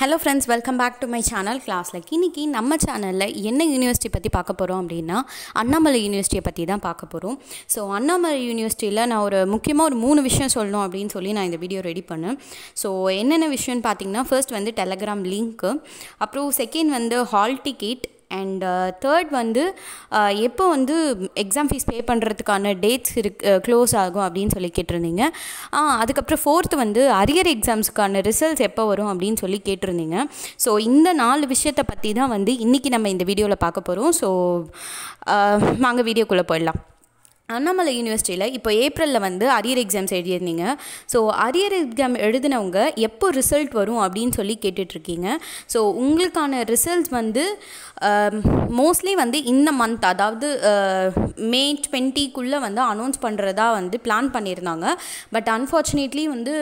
hello friends welcome back to my channel class இன்றைக்கி நம்ம சேனலில் என்ன யூனிவர்சிட்டி பற்றி பார்க்க போகிறோம் அப்படின்னா அண்ணாமலை யூனிவர்சிட்டியை பற்றி தான் பார்க்க போகிறோம் ஸோ அண்ணாமலை யூனிவர்சிட்டியில் நான் ஒரு முக்கியமாக ஒரு மூணு விஷயம் சொல்லணும் அப்படின்னு சொல்லி நான் இந்த வீடியோ ரெடி பண்ணேன் ஸோ என்னென்ன விஷயம்னு பார்த்தீங்கன்னா ஃபர்ஸ்ட் வந்து டெலகிராம் லிங்க்கு அப்புறம் செகண்ட் வந்து hall ticket and third uh, வந்து uh, எப்போ வந்து எக்ஸாம் ஃபீஸ் பே பண்ணுறதுக்கான டேட்ஸ் இருக்கு க்ளோஸ் uh, ஆகும் அப்படின்னு சொல்லி கேட்டிருந்தீங்க அதுக்கப்புறம் ஃபோர்த்து வந்து அரியர் எக்ஸாம்ஸுக்கான ரிசல்ட்ஸ் எப்போ வரும் அப்படின்னு சொல்லி கேட்டிருந்தீங்க ஸோ இந்த நாலு விஷயத்தை பற்றி தான் வந்து இன்றைக்கி நம்ம இந்த வீடியோவில் பார்க்க போகிறோம் ஸோ வாங்க வீடியோக்குள்ளே போயிடலாம் அண்ணாமலை யூனிவர்சிட்டியில் இப்போ ஏப்ரலில் வந்து அரியர் எக்ஸாம்ஸ் எழுதியிருந்தீங்க ஸோ அரியர் எக்ஸாம் எழுதினவங்க எப்போ ரிசல்ட் வரும் அப்படின்னு சொல்லி கேட்டுட்ருக்கீங்க ஸோ உங்களுக்கான ரிசல்ட்ஸ் வந்து மோஸ்ட்லி வந்து இந்த மந்த் அதாவது மே டுவெண்ட்டிக்குள்ளே வந்து அனௌன்ஸ் பண்ணுறதா வந்து பிளான் பண்ணியிருந்தாங்க பட் அன்ஃபார்ச்சுனேட்லி வந்து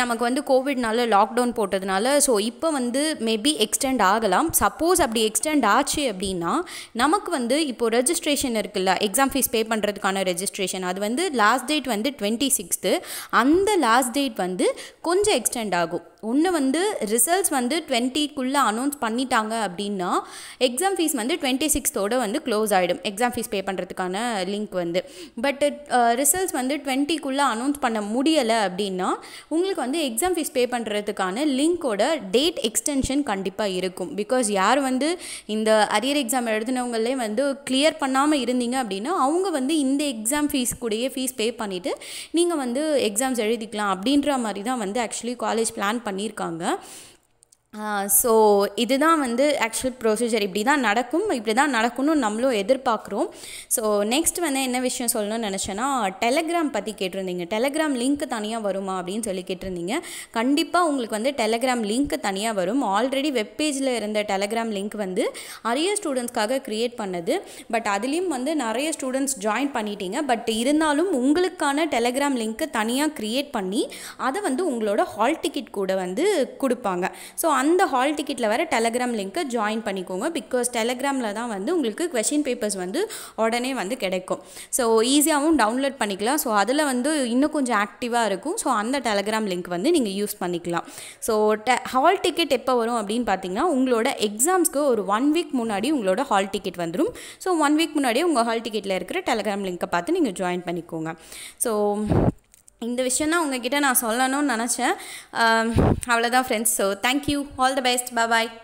நமக்கு வந்து கோவிட்னால லாக்டவுன் போட்டதுனால ஸோ இப்போ வந்து மேபி எக்ஸ்டெண்ட் ஆகலாம் சப்போஸ் அப்படி எக்ஸ்டெண்ட் ஆச்சு அப்படின்னா நமக்கு வந்து இப்போது ரெஜிஸ்ட்ரேஷன் இருக்குல்ல எக்ஸாம் ஃபீஸ் பே பண்ணுறதுக்கான அதுக்கான ரெஜிஸ்ட்ரேஷன் அது வந்து லாஸ்ட் டேட் வந்து டுவெண்ட்டி சிக்ஸ்த்து அந்த லாஸ்ட் டேட் வந்து கொஞ்சம் எக்ஸ்டெண்ட் ஆகும் ஒன்று வந்து ரிசல்ட்ஸ் வந்து டுவெண்ட்டிக்குள்ளே அனௌன்ஸ் பண்ணிட்டாங்க அப்படின்னா எக்ஸாம் ஃபீஸ் வந்து டுவெண்ட்டி சிக்ஸ்த்தோடு வந்து க்ளோஸ் ஆகிடும் எக்ஸாம் ஃபீஸ் பே பண்ணுறதுக்கான லிங்க் வந்து பட் ரிசல்ட்ஸ் வந்து டுவெண்ட்டிக்குள்ளே அனௌன்ஸ் பண்ண முடியலை அப்படின்னா உங்களுக்கு வந்து எக்ஸாம் ஃபீஸ் பே பண்ணுறதுக்கான லிங்க்கோட டேட் எக்ஸ்டென்ஷன் கண்டிப்பாக இருக்கும் பிகாஸ் யார் வந்து இந்த அரியர் எக்ஸாம் எழுதினவங்களே வந்து கிளியர் பண்ணாமல் இருந்தீங்க அப்படின்னா அவங்க வந்து இந்த எக்ஸாம் ஃபீஸ் கூடயே ஃபீஸ் பே பண்ணிவிட்டு நீங்கள் வந்து எக்ஸாம்ஸ் எழுதிக்கலாம் அப்படின்ற மாதிரி தான் வந்து ஆக்சுவலி காலேஜ் பிளான் பண்ணி பண்ணியிருக்காங்க ஸோ இதுதான் வந்து ஆக்சுவல் ப்ரொசீஜர் இப்படி தான் நடக்கும் இப்படி தான் நடக்கும்னு நம்மளும் எதிர்பார்க்குறோம் ஸோ நெக்ஸ்ட் வந்து என்ன விஷயம் சொல்லணும்னு நினச்சேன்னா டெலகிராம் பற்றி கேட்டிருந்தீங்க டெலகிராம் லிங்க்கு தனியாக வருமா அப்படின்னு சொல்லி கேட்டிருந்தீங்க கண்டிப்பாக உங்களுக்கு வந்து டெலகிராம் லிங்க்கு தனியாக வரும் ஆல்ரெடி வெப்பேஜில் இருந்த டெலகிராம் லிங்க் வந்து நிறைய ஸ்டூடெண்ட்ஸ்க்காக க்ரியேட் பண்ணது பட் அதுலேயும் வந்து நிறைய ஸ்டூடெண்ட்ஸ் ஜாயின் பண்ணிட்டீங்க பட் இருந்தாலும் உங்களுக்கான டெலகிராம் லிங்க்கு தனியாக க்ரியேட் பண்ணி அதை வந்து உங்களோட ஹால் டிக்கெட் கூட வந்து கொடுப்பாங்க ஸோ அந்த ஹால் டிக்கெட்டில் வர டெலகிராம் லிங்க்கை ஜாயின் பண்ணிக்கோங்க பிகாஸ் டெலகிராமில் தான் வந்து உங்களுக்கு கொஷின் பேப்பர்ஸ் வந்து உடனே வந்து கிடைக்கும் ஸோ ஈஸியாகவும் டவுன்லோட் பண்ணிக்கலாம் ஸோ அதில் வந்து இன்னும் கொஞ்சம் ஆக்டிவாக இருக்கும் ஸோ அந்த டெலகிராம் லிங்க் வந்து நீங்கள் யூஸ் பண்ணிக்கலாம் ஸோ ஹால் டிக்கெட் எப்போ வரும் அப்படின்னு பார்த்தீங்கன்னா உங்களோட எக்ஸாம்ஸ்க்கு ஒரு ஒன் வீக் முன்னாடி உங்களோட ஹால் டிக்கெட் வந்துடும் ஸோ ஒன் வீக் முன்னாடியே உங்கள் ஹால் டிக்கெட்டில் இருக்கிற டெலகிராம் லிங்க்கை பார்த்து நீங்கள் ஜாயின் பண்ணிக்கோங்க ஸோ இந்த விஷயம் தான் உங்ககிட்ட நான் சொல்லணும்னு நினச்சேன் அவ்வளோதான் friends so thank you all the best bye